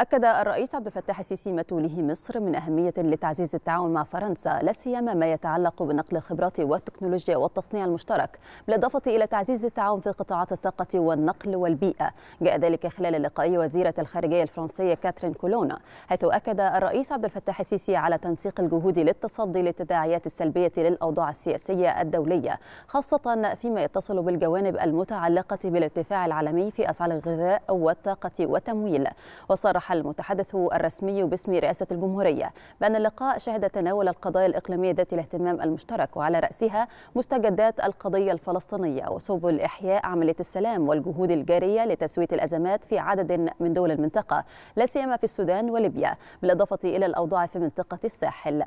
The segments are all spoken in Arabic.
أكد الرئيس عبد الفتاح السيسي ما توليه مصر من أهمية لتعزيز التعاون مع فرنسا لا سيما ما يتعلق بنقل الخبرات والتكنولوجيا والتصنيع المشترك بالإضافة إلى تعزيز التعاون في قطاعات الطاقة والنقل والبيئة جاء ذلك خلال لقاء وزيرة الخارجية الفرنسية كاترين كولونا حيث أكد الرئيس عبد الفتاح السيسي على تنسيق الجهود للتصدي للتداعيات السلبية للأوضاع السياسية الدولية خاصة فيما يتصل بالجوانب المتعلقة بالارتفاع العالمي في أسعار الغذاء والطاقة والتمويل وصرح المتحدث الرسمي باسم رئاسة الجمهورية بأن اللقاء شهد تناول القضايا الإقليمية ذات الاهتمام المشترك وعلى رأسها مستجدات القضية الفلسطينية وسبل إحياء عملية السلام والجهود الجارية لتسوية الأزمات في عدد من دول المنطقة لا سيما في السودان وليبيا بالإضافة إلى الأوضاع في منطقة الساحل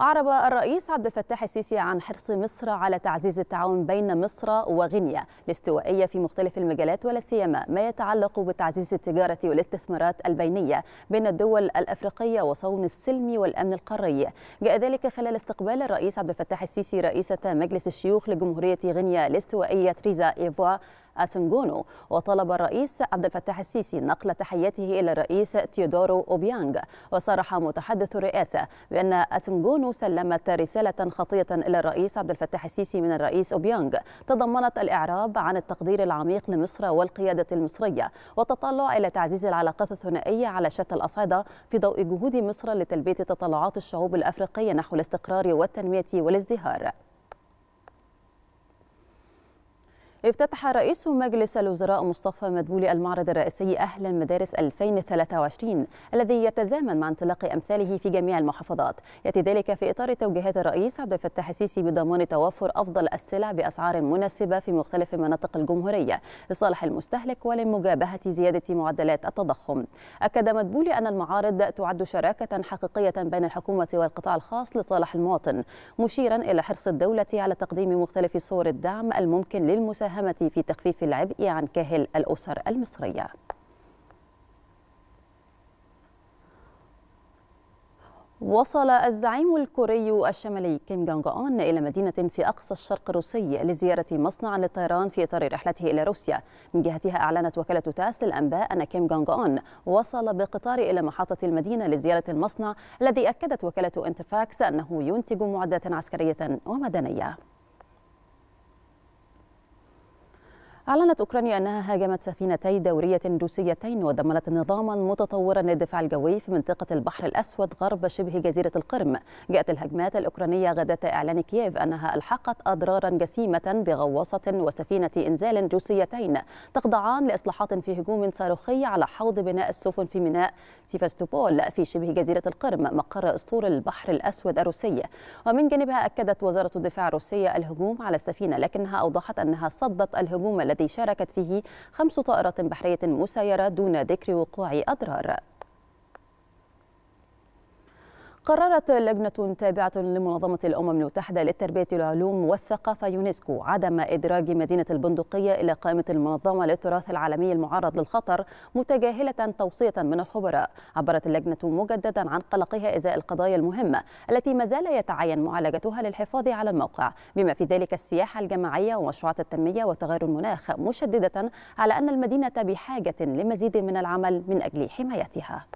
أعرب الرئيس عبد الفتاح السيسي عن حرص مصر على تعزيز التعاون بين مصر وغينيا الاستوائية في مختلف المجالات ولا سيما ما يتعلق بتعزيز التجارة والاستثمارات البينية بين الدول الأفريقية وصون السلم والأمن القاري جاء ذلك خلال استقبال الرئيس عبد الفتاح السيسي رئيسة مجلس الشيوخ لجمهورية غينيا الاستوائية تريزا إيفوا أسنجونو وطلب الرئيس عبد الفتاح السيسي نقل تحيته إلى الرئيس تيودورو أوبيانغ وصرح متحدث الرئاسة بأن أسنجونو سلمت رسالة خطية إلى الرئيس عبد الفتاح السيسي من الرئيس أوبيانغ تضمنت الإعراب عن التقدير العميق لمصر والقيادة المصرية والتطلع إلى تعزيز العلاقات الثنائية على شتى الأصعدة في ضوء جهود مصر لتلبية تطلعات الشعوب الأفريقية نحو الاستقرار والتنمية والازدهار افتتح رئيس مجلس الوزراء مصطفى مدبولي المعرض الرئيسي أهلا مدارس 2023 الذي يتزامن مع انطلاق أمثاله في جميع المحافظات يأتي ذلك في إطار توجيهات الرئيس عبد الفتاح السيسي بضمان توفر أفضل السلع بأسعار مناسبة في مختلف مناطق الجمهورية لصالح المستهلك ولمجابهة زيادة معدلات التضخم أكد مدبولي أن المعارض تعد شراكة حقيقية بين الحكومة والقطاع الخاص لصالح المواطن مشيرا إلى حرص الدولة على تقديم مختلف صور الدعم الممكن للمساهمة المساهمة في تخفيف العبء عن كاهل الأسر المصرية وصل الزعيم الكوري الشمالي كيم جونغ أون إلى مدينة في أقصى الشرق الروسي لزيارة مصنع للطيران في إطار رحلته إلى روسيا من جهتها أعلنت وكالة تاس للأنباء أن كيم جونغ أون وصل بقطار إلى محطة المدينة لزيارة المصنع الذي أكدت وكالة انتفاكس أنه ينتج معدات عسكرية ومدنية أعلنت أوكرانيا أنها هاجمت سفينتي دورية روسيتين ودمرت نظاما متطورا للدفاع الجوي في منطقة البحر الأسود غرب شبه جزيرة القرم جاءت الهجمات الأوكرانية غدا إعلان كييف أنها ألحقت أضرارا جسيمة بغواصة وسفينة إنزال روسيتين تخضعان لإصلاحات في هجوم صاروخي على حوض بناء السفن في ميناء سيفاستوبول في شبه جزيرة القرم مقر أسطول البحر الأسود الروسي ومن جانبها أكدت وزارة الدفاع الروسية الهجوم على السفينة لكنها أوضحت أنها صدت الهجوم الذي الذي شاركت فيه خمس طائرات بحرية مسيرة دون ذكر وقوع أضرار قررت لجنة تابعة لمنظمة الأمم المتحدة للتربية والعلوم والثقافة يونسكو عدم إدراج مدينة البندقية إلى قائمة المنظمة للتراث العالمي المعرض للخطر متجاهلة توصية من الخبراء عبرت اللجنة مجددا عن قلقها إزاء القضايا المهمة التي ما زال يتعين معالجتها للحفاظ على الموقع بما في ذلك السياحة الجماعية ومشروعات التنمية وتغير المناخ مشددة على أن المدينة بحاجة لمزيد من العمل من أجل حمايتها